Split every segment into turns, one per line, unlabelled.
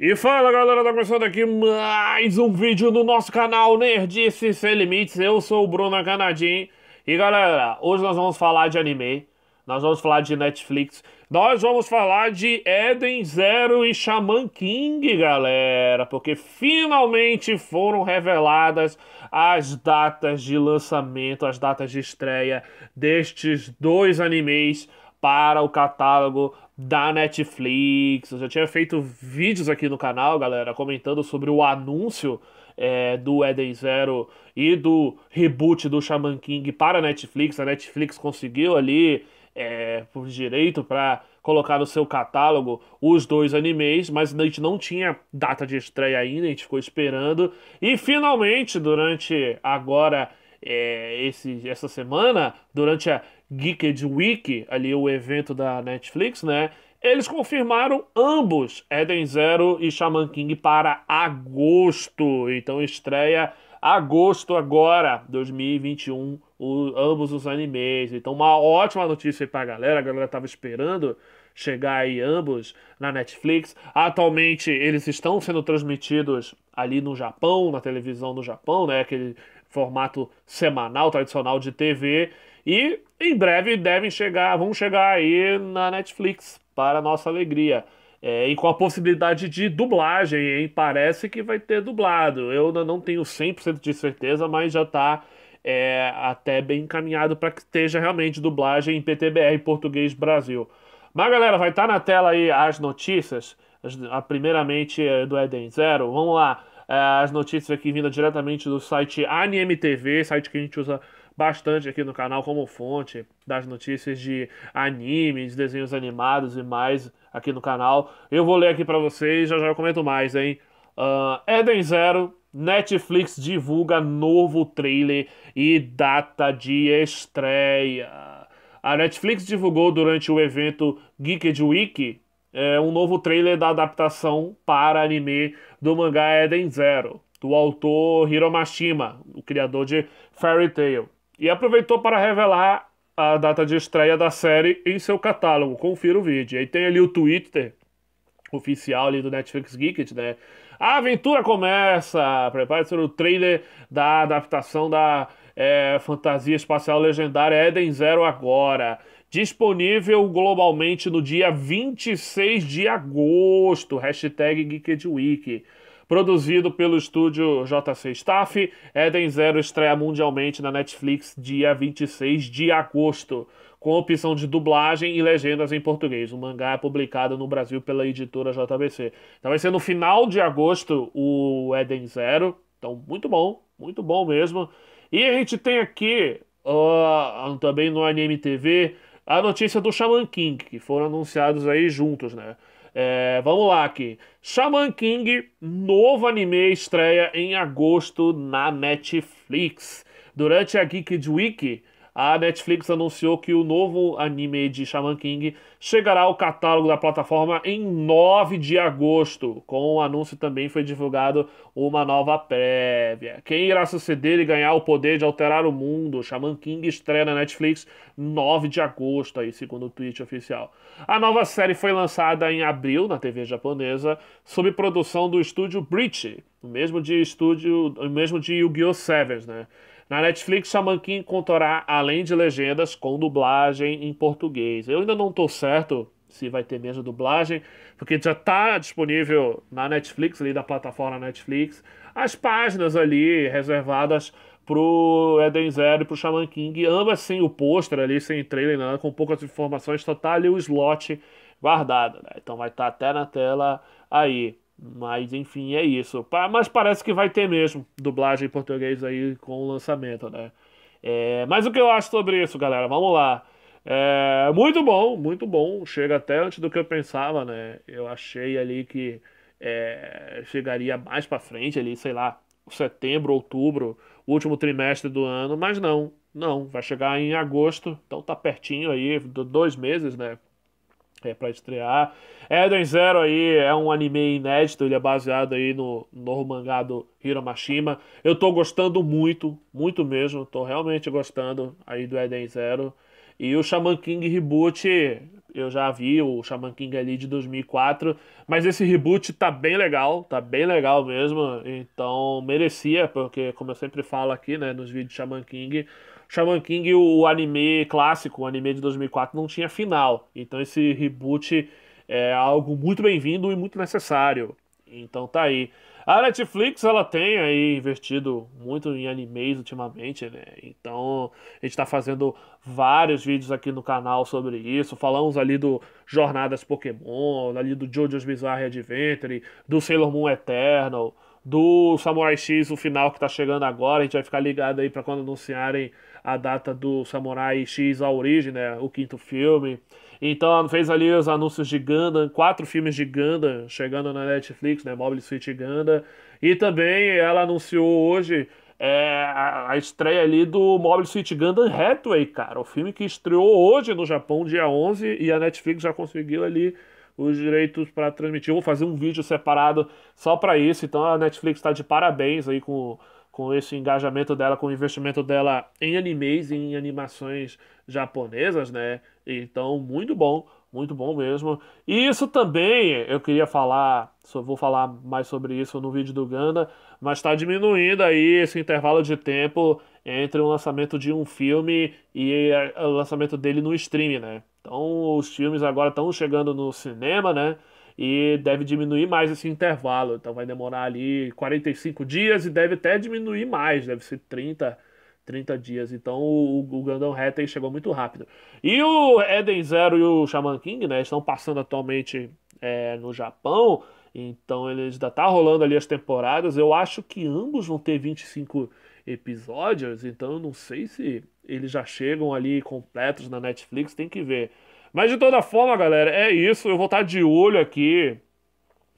E fala galera, tá começando aqui mais um vídeo do nosso canal Nerdice Sem Limites, eu sou o Bruno Canadim E galera, hoje nós vamos falar de anime, nós vamos falar de Netflix, nós vamos falar de Eden Zero e Shaman King galera Porque finalmente foram reveladas as datas de lançamento, as datas de estreia destes dois animes para o catálogo da Netflix. Eu já tinha feito vídeos aqui no canal, galera, comentando sobre o anúncio é, do Eden Zero e do reboot do Shaman King para a Netflix. A Netflix conseguiu ali é, por direito para colocar no seu catálogo os dois animes, mas a gente não tinha data de estreia ainda, a gente ficou esperando. E finalmente, durante agora é, esse, essa semana, durante a Geeked Week, ali o evento da Netflix, né? Eles confirmaram ambos, Eden Zero e Shaman King, para agosto. Então estreia agosto agora, 2021, o, ambos os animes. Então uma ótima notícia aí pra galera, a galera tava esperando chegar aí ambos na Netflix. Atualmente eles estão sendo transmitidos ali no Japão, na televisão do Japão, né? Aquele formato semanal tradicional de TV. E em breve devem chegar, vão chegar aí na Netflix, para nossa alegria. É, e com a possibilidade de dublagem, hein? Parece que vai ter dublado. Eu não tenho 100% de certeza, mas já está é, até bem encaminhado para que esteja realmente dublagem em PTBR Português Brasil. Mas galera, vai estar tá na tela aí as notícias, a, primeiramente é, do Eden Zero. Vamos lá, é, as notícias aqui vindo diretamente do site AnimeTV, site que a gente usa bastante aqui no canal como fonte das notícias de animes, desenhos animados e mais aqui no canal. Eu vou ler aqui para vocês, já já eu comento mais, hein? Uh, Eden Zero, Netflix divulga novo trailer e data de estreia. A Netflix divulgou durante o evento Geeked Week é, um novo trailer da adaptação para anime do mangá Eden Zero, do autor Hiro Mashima, o criador de Fairy Tail e aproveitou para revelar a data de estreia da série em seu catálogo. Confira o vídeo. Aí tem ali o Twitter oficial ali do Netflix Geeked, né? A aventura começa! Prepare-se no trailer da adaptação da é, fantasia espacial legendária Eden Zero agora. Disponível globalmente no dia 26 de agosto. Hashtag Week produzido pelo estúdio JC Staff. Eden Zero estreia mundialmente na Netflix dia 26 de agosto, com opção de dublagem e legendas em português. O mangá é publicado no Brasil pela editora JBC. Então vai ser no final de agosto o Eden Zero. Então, muito bom, muito bom mesmo. E a gente tem aqui, uh, também no Anime TV, a notícia do Shaman King, que foram anunciados aí juntos, né? É, vamos lá aqui. Shaman King, novo anime, estreia em agosto na Netflix. Durante a Geeked Week, a Netflix anunciou que o novo anime de Shaman King chegará ao catálogo da plataforma em 9 de agosto. Com o anúncio também foi divulgado uma nova prévia. Quem irá suceder e ganhar o poder de alterar o mundo? Shaman King estreia na Netflix 9 de agosto, aí, segundo o tweet oficial. A nova série foi lançada em abril na TV japonesa, sob produção do estúdio Breach, o mesmo de estúdio, o mesmo de Yu-Gi-Oh! Sevens, né? Na Netflix, Shaman King contará, além de legendas, com dublagem em português. Eu ainda não estou certo se vai ter mesmo dublagem, porque já está disponível na Netflix, ali da plataforma Netflix, as páginas ali reservadas pro Eden Zero e pro Shaman King, ambas sem o pôster ali, sem trailer, nada, com poucas informações, só tá ali o slot guardado, né? Então vai estar tá até na tela aí. Mas enfim, é isso. Mas parece que vai ter mesmo dublagem em português aí com o lançamento, né? É, mas o que eu acho sobre isso, galera? Vamos lá. É, muito bom, muito bom. Chega até antes do que eu pensava, né? Eu achei ali que é, chegaria mais para frente ali, sei lá, setembro, outubro, último trimestre do ano, mas não, não, vai chegar em agosto, então tá pertinho aí, dois meses, né? é, para estrear. Eden Zero aí é um anime inédito, ele é baseado aí no novo mangá do Hiro Mashima. Eu tô gostando muito, muito mesmo, tô realmente gostando aí do Eden Zero. E o Shaman King Reboot, eu já vi o Shaman King ali de 2004, mas esse reboot tá bem legal, tá bem legal mesmo, então merecia, porque como eu sempre falo aqui, né, nos vídeos Shaman King, Shaman King, o anime clássico, o anime de 2004, não tinha final. Então esse reboot é algo muito bem-vindo e muito necessário. Então tá aí. A Netflix ela tem aí investido muito em animes ultimamente, né? Então a gente está fazendo vários vídeos aqui no canal sobre isso. Falamos ali do Jornadas Pokémon, ali do JoJo's Bizarre Adventure, do Sailor Moon Eternal, do Samurai X, o final que está chegando agora. A gente vai ficar ligado aí para quando anunciarem a data do Samurai X A Origem, né, o quinto filme. Então ela fez ali os anúncios de Gundam, quatro filmes de Gundam chegando na Netflix, né, Mobile Suit Gundam. E também ela anunciou hoje é, a, a, estreia ali do Mobile Suit Gundam Hathaway, cara, o filme que estreou hoje no Japão, dia 11, e a Netflix já conseguiu ali os direitos para transmitir. Eu vou fazer um vídeo separado só para isso, então a Netflix está de parabéns aí com com esse engajamento dela, com o investimento dela em animes e em animações japonesas, né? Então, muito bom, muito bom mesmo. E isso também, eu queria falar, só vou falar mais sobre isso no vídeo do Ganda, mas está diminuindo aí esse intervalo de tempo entre o lançamento de um filme e eh, o lançamento dele no stream, né? Então, os filmes agora estão chegando no cinema, né? e deve diminuir mais esse intervalo. Então vai demorar ali 45 dias e deve até diminuir mais, deve ser 30, 30 dias. Então o, o Gandão Hathaway chegou muito rápido. E o Eden Zero e o Shaman King, né, estão passando atualmente é, no Japão, então eles ainda tá rolando ali as temporadas. Eu acho que ambos vão ter 25 episódios, então eu não sei se eles já chegam ali completos na Netflix, tem que ver. Mas de toda forma, galera, é isso. Eu vou estar de olho aqui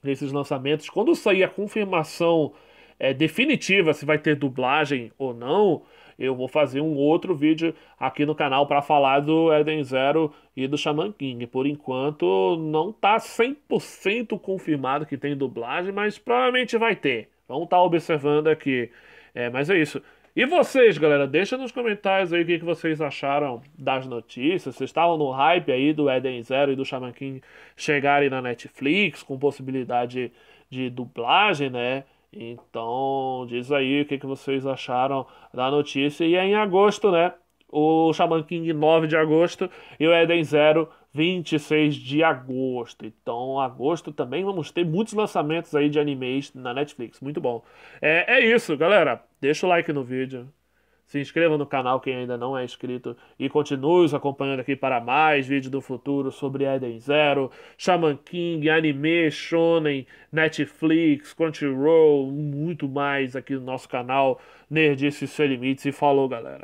nesses lançamentos. Quando sair a confirmação é, definitiva se vai ter dublagem ou não, eu vou fazer um outro vídeo aqui no canal para falar do Eden Zero e do Shaman King. Por enquanto, não tá 100% confirmado que tem dublagem, mas provavelmente vai ter. Vamos estar tá observando aqui. É, mas é isso. E vocês, galera, deixa nos comentários aí o que, que vocês acharam das notícias. Vocês estavam no hype aí do Eden Zero e do Shaman King chegarem na Netflix com possibilidade de dublagem, né? Então, diz aí o que, que vocês acharam da notícia. E é em agosto, né? O Shaman King 9 de agosto e o Eden Zero 26 de agosto. Então, agosto também vamos ter muitos lançamentos aí de animes na Netflix. Muito bom. É, é isso, galera. Deixa o like no vídeo. Se inscreva no canal quem ainda não é inscrito e continue nos acompanhando aqui para mais vídeos do futuro sobre Eden Zero, Shaman King, anime, shonen, Netflix, Crunchyroll, muito mais aqui no nosso canal Nerdice Sem Limites. E falou, galera!